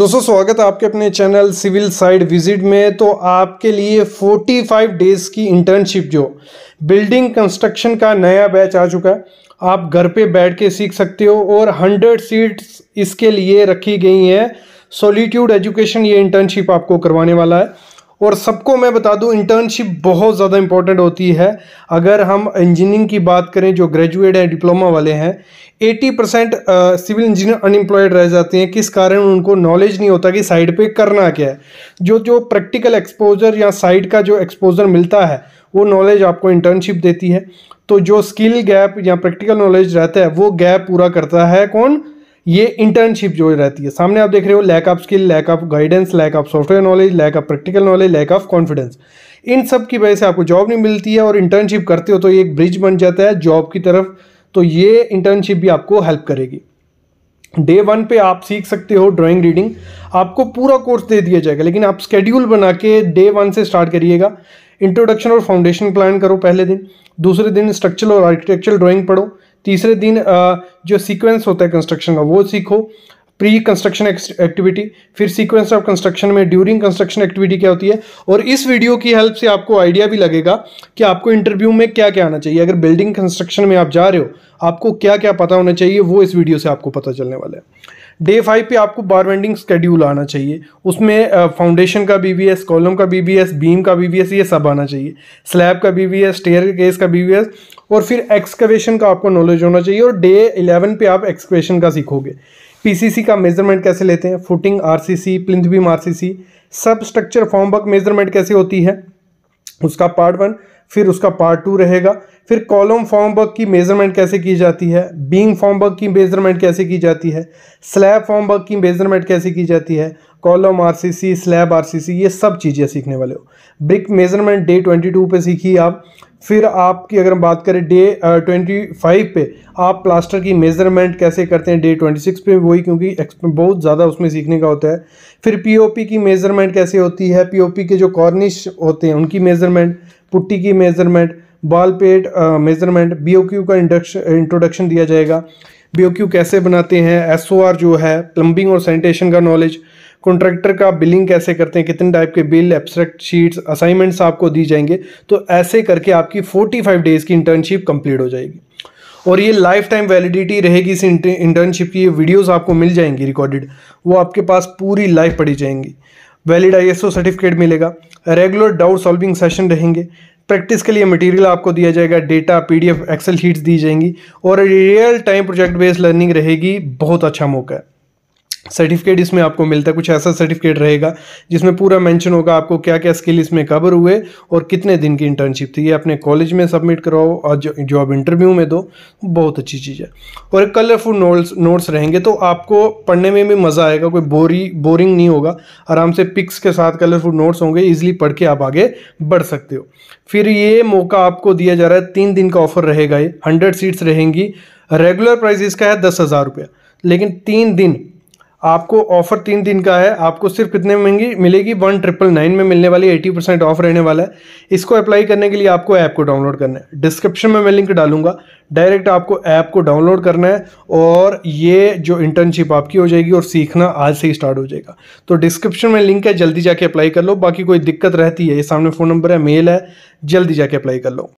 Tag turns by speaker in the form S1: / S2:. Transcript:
S1: दोस्तों स्वागत है आपके अपने चैनल सिविल साइड विजिट में तो आपके लिए 45 डेज की इंटर्नशिप जो बिल्डिंग कंस्ट्रक्शन का नया बैच आ चुका है आप घर पे बैठ के सीख सकते हो और 100 सीट्स इसके लिए रखी गई हैं सॉलिट्यूड एजुकेशन ये इंटर्नशिप आपको करवाने वाला है और सबको मैं बता दूं इंटर्नशिप बहुत ज़्यादा इंपॉर्टेंट होती है अगर हम इंजीनियरिंग की बात करें जो ग्रेजुएट हैं डिप्लोमा वाले हैं 80 परसेंट सिविल इंजीनियर अनएम्प्लॉयड रह जाते हैं किस कारण उनको नॉलेज नहीं होता कि साइड पे करना क्या है जो जो प्रैक्टिकल एक्सपोजर या साइड का जो एक्सपोजर मिलता है वो नॉलेज आपको इंटर्नशिप देती है तो जो स्किल गैप या प्रैक्टिकल नॉलेज रहता है वो गैप पूरा करता है कौन ये इंटर्नशिप जो रहती है सामने आप देख रहे हो lack of skill lack of guidance lack of software knowledge lack of practical knowledge lack of confidence इन सब की वजह से आपको जॉब नहीं मिलती है और इंटर्नशिप करते हो तो ये एक ब्रिज बन जाता है जॉब की तरफ तो ये इंटर्नशिप भी आपको हेल्प करेगी डे वन पे आप सीख सकते हो ड्राइंग रीडिंग आपको पूरा कोर्स दे दिया जाएगा लेकिन आप स्केड्यूल बना के डे वन से स्टार्ट करिएगा इंट्रोडक्शन और फाउंडेशन प्लान करो पहले दिन दूसरे दिन स्ट्रक्चरल और आर्किटेक्चरल ड्राइंग पढ़ो तीसरे दिन जो सीक्वेंस होता है कंस्ट्रक्शन का वो सीखो प्री कंस्ट्रक्शन एक्टिविटी फिर सीक्वेंस ऑफ कंस्ट्रक्शन में ड्यूरिंग कंस्ट्रक्शन एक्टिविटी क्या होती है और इस वीडियो की हेल्प से आपको आइडिया भी लगेगा कि आपको इंटरव्यू में क्या क्या आना चाहिए अगर बिल्डिंग कंस्ट्रक्शन में आप जा रहे हो आपको क्या क्या पता होना चाहिए वो इस वीडियो से आपको पता चलने वाला है डे फाइव पे आपको बार वेंडिंग स्केड्यूल आना चाहिए उसमें फाउंडेशन का बी बी एस कॉलम का बी बी एस बीम का बी बी एस ये सब आना चाहिए स्लैब का B B S staircase का बी बी एस और फिर एक्सकवेशन का आपको नॉलेज होना चाहिए और डे इलेवन पे आप एक्सकवेशन का सीखोगे पीसीसी का मेजरमेंट कैसे लेते हैं footing RCC R C RCC substructure formwork measurement कैसे होती है उसका पार्ट वन फिर उसका पार्ट टू रहेगा फिर कॉलम फॉर्म वर्क की मेजरमेंट कैसे की जाती है बींग फॉर्म वर्क की मेजरमेंट कैसे की जाती है स्लैब फॉर्म वर्क की मेजरमेंट कैसे की जाती है कॉलम आरसीसी स्लैब आरसीसी ये सब चीज़ें सीखने वाले हो brick measurement day twenty two पर सीखी आप फिर आपकी अगर हम बात करें डे ट्वेंटी फाइव पे आप प्लास्टर की मेजरमेंट कैसे करते हैं डे ट्वेंटी सिक्स पे वही क्योंकि बहुत ज़्यादा उसमें सीखने का होता है फिर पीओपी की मेजरमेंट कैसे होती है पीओपी के जो कॉर्निश होते हैं उनकी मेजरमेंट पुट्टी की measurement wall paint measurement BOQ का इंडक्शन इंट्रोडक्शन दिया जाएगा बीओक्यू कैसे बनाते हैं एसओआर जो है प्लम्बिंग और सैनिटेशन का नॉलेज कॉन्ट्रैक्टर का बिलिंग कैसे करते हैं कितने टाइप के बिल एब्सट्रैक्ट शीट्स असाइनमेंट्स आपको दी जाएंगे तो ऐसे करके आपकी 45 डेज़ की इंटर्नशिप कंप्लीट हो जाएगी और ये लाइफ टाइम वैलिडिटी रहेगी इस इंटर्नशिप की ये वीडियोज आपको मिल जाएंगी रिकॉर्डेड वो आपके पास पूरी लाइफ पड़ी जाएंगी वैलिड आईएसओ सर्टिफिकेट मिलेगा रेगुलर डाउट सॉल्विंग सेशन रहेंगे प्रैक्टिस के लिए मटेरियल आपको दिया जाएगा डेटा पीडीएफ एक्सेल शीट्स दी जाएंगी और real time project based learning रहेगी बहुत अच्छा मौका है सर्टिफिकेट इसमें आपको मिलता है कुछ ऐसा सर्टिफिकेट रहेगा जिसमें पूरा मेंशन होगा आपको क्या क्या स्किल इसमें कवर हुए और कितने दिन की इंटर्नशिप थी ये अपने कॉलेज में सबमिट कराओ और जॉब इंटरव्यू में दो बहुत अच्छी चीज़ है और कलरफुल नोट्स नोट्स रहेंगे तो आपको पढ़ने में भी मज़ा आएगा कोई बोरी बोरिंग नहीं होगा आराम से पिक्स के साथ कलरफुल नोट्स होंगे ईजिली पढ़ के आप आगे बढ़ सकते हो फिर ये मौका आपको दिया जा रहा है तीन दिन का ऑफर रहेगा ये हंड्रेड सीट्स रहेंगी रेगुलर प्राइस इसका है दस हज़ार रुपया लेकिन तीन दिन आपको ऑफर तीन दिन का है आपको सिर्फ कितने में मिलेगी मिलेगी वन ट्रिपल नाइन में मिलने वाली एटी परसेंट ऑफ रहने वाला है इसको अप्लाई करने के लिए आपको ऐप को डाउनलोड करना है डिस्क्रिप्शन में मैं लिंक डालूंगा डायरेक्ट आपको ऐप को डाउनलोड करना है और ये जो इंटर्नशिप आपकी हो जाएगी और सीखना आज से ही स्टार्ट हो जाएगा तो डिस्क्रिप्शन में लिंक है जल्दी जाके अप्लाई कर लो बाकी कोई दिक्कत रहती है ये सामने फ़ोन नंबर है मेल है जल्दी जाके अप्लाई कर लो